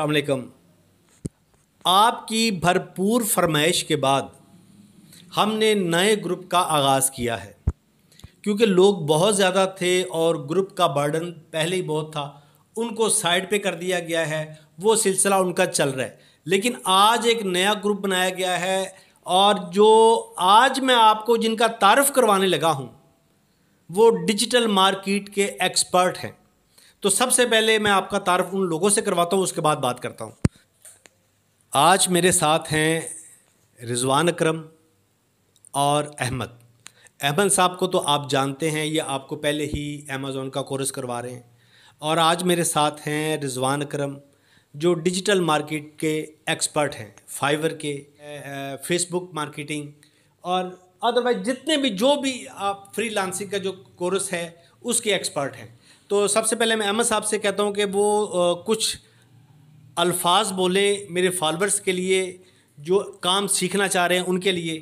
अलकम आपकी भरपूर फरमाइश के बाद हमने नए ग्रुप का आगाज़ किया है क्योंकि लोग बहुत ज़्यादा थे और ग्रुप का बर्डन पहले ही बहुत था उनको साइड पे कर दिया गया है वो सिलसिला उनका चल रहा है लेकिन आज एक नया ग्रुप बनाया गया है और जो आज मैं आपको जिनका तारफ़ करवाने लगा हूँ वो डिजिटल मार्केट के एक्सपर्ट हैं तो सबसे पहले मैं आपका तारफ़ उन लोगों से करवाता हूँ उसके बाद बात करता हूँ आज मेरे साथ हैं रिजवान अक्रम और अहमद अहमद साहब को तो आप जानते हैं ये आपको पहले ही अमेज़ोन का कोर्स करवा रहे हैं और आज मेरे साथ हैं रिजवान अक्रम जो डिजिटल मार्केट के एक्सपर्ट हैं फाइवर के फेसबुक मार्केटिंग और अदरवाइज जितने भी जो भी आप फ्री लांसिंग का जो कोर्स है उसके एक्सपर्ट हैं तो सबसे पहले मैं अहमद साहब से कहता हूँ कि वो कुछ अल्फाज बोलें मेरे फॉलोअर्स के लिए जो काम सीखना चाह रहे हैं उनके लिए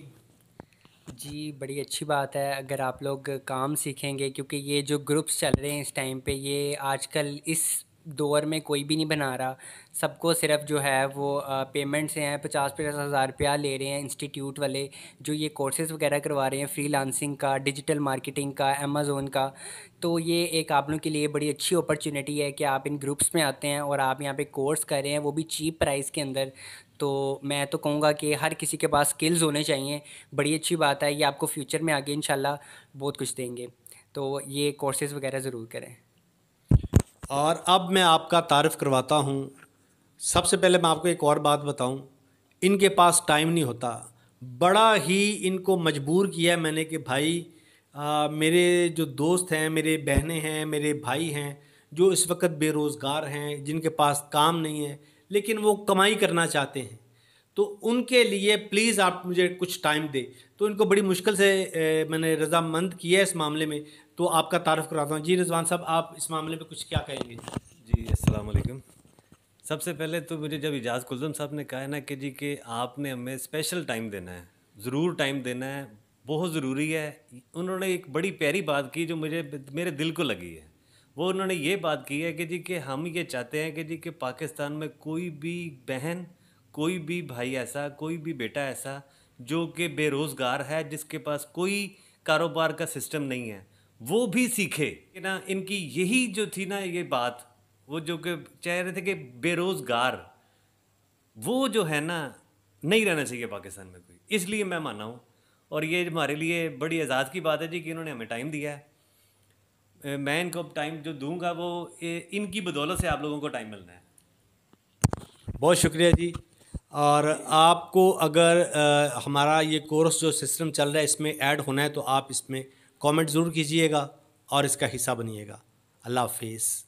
जी बड़ी अच्छी बात है अगर आप लोग काम सीखेंगे क्योंकि ये जो ग्रुप्स चल रहे हैं इस टाइम पे ये आजकल इस दौर में कोई भी नहीं बना रहा सबको सिर्फ जो है वो पेमेंट से हैं पचास पचास हज़ार रुपया ले रहे हैं इंस्टीट्यूट वाले जो ये कोर्सेज़ वगैरह करवा रहे हैं फ्रीलांसिंग का डिजिटल मार्केटिंग का अमेज़ोन का तो ये एक आप लोगों के लिए बड़ी अच्छी अपॉर्चुनिटी है कि आप इन ग्रुप्स में आते हैं और आप यहाँ पे कोर्स कर रहे हैं वो भी चीप प्राइस के अंदर तो मैं तो कहूँगा कि हर किसी के पास स्किल्स होने चाहिए बड़ी अच्छी बात है ये आपको फ्यूचर में आगे इन बहुत कुछ देंगे तो ये कोर्सेज़ वगैरह ज़रूर करें और अब मैं आपका तारफ़ करवाता हूँ सबसे पहले मैं आपको एक और बात बताऊँ इनके पास टाइम नहीं होता बड़ा ही इनको मजबूर किया मैंने कि भाई आ, मेरे जो दोस्त हैं मेरे बहनें हैं मेरे भाई हैं जो इस वक्त बेरोज़गार हैं जिनके पास काम नहीं है लेकिन वो कमाई करना चाहते हैं तो उनके लिए प्लीज़ आप मुझे कुछ टाइम दें तो इनको बड़ी मुश्किल से ए, मैंने रजामंद किया है इस मामले में तो आपका तारफ़ कराता हूँ जी रिजवान साहब आप इस मामले में कुछ क्या कहेंगे जी असलम सबसे पहले तो मुझे जब इजाज़ कुलजम साहब ने कहा है ना कि जी कि आपने हमें स्पेशल टाइम देना है ज़रूर टाइम देना है बहुत ज़रूरी है उन्होंने एक बड़ी प्यारी बात की जो मुझे मेरे दिल को लगी है वो उन्होंने ये बात की है कि जी कि हम ये चाहते हैं कि जी कि पाकिस्तान में कोई भी बहन कोई भी भाई ऐसा कोई भी बेटा ऐसा जो कि बेरोज़गार है जिसके पास कोई कारोबार का सिस्टम नहीं है वो भी सीखे कि ना इनकी यही जो थी ना ये बात वो जो कि चाह रहे थे कि बेरोज़गार वो जो है ना नहीं रहना चाहिए पाकिस्तान में कोई इसलिए मैं माना हूँ और ये हमारे लिए बड़ी एजाज़ की बात है जी कि इन्होंने हमें टाइम दिया है मैं इनको टाइम जो दूंगा वो इनकी बदौलत से आप लोगों को टाइम मिलना है बहुत शुक्रिया जी और आपको अगर आ, हमारा ये कोर्स जो सिस्टम चल रहा है इसमें ऐड होना है तो आप इसमें कमेंट ज़रूर कीजिएगा और इसका हिस्सा बनिएगा अल्लाह हाफिज़